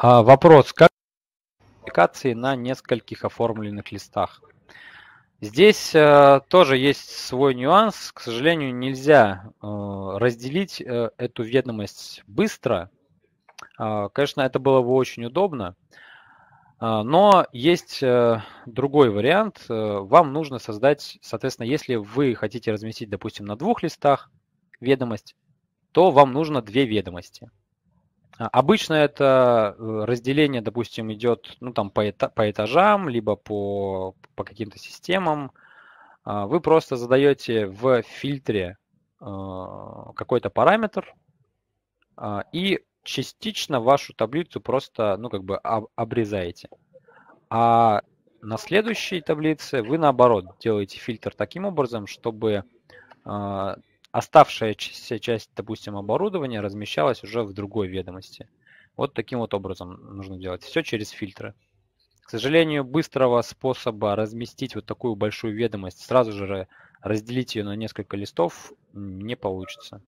А, вопрос, как публикации на нескольких оформленных листах? Здесь э, тоже есть свой нюанс. К сожалению, нельзя э, разделить э, эту ведомость быстро. Э, конечно, это было бы очень удобно. А, но есть э, другой вариант. Э, вам нужно создать, соответственно, если вы хотите разместить, допустим, на двух листах ведомость, то вам нужно две ведомости. Обычно это э, разделение, допустим, идет ну, там, по, эта, по этажам, либо по, по каким-то системам. А, вы просто задаете в фильтре а, какой-то параметр, а, и частично вашу таблицу просто ну, как бы обрезаете. А на следующей таблице вы наоборот делаете фильтр таким образом, чтобы оставшаяся часть, допустим, оборудования размещалась уже в другой ведомости. Вот таким вот образом нужно делать. Все через фильтры. К сожалению, быстрого способа разместить вот такую большую ведомость, сразу же разделить ее на несколько листов, не получится.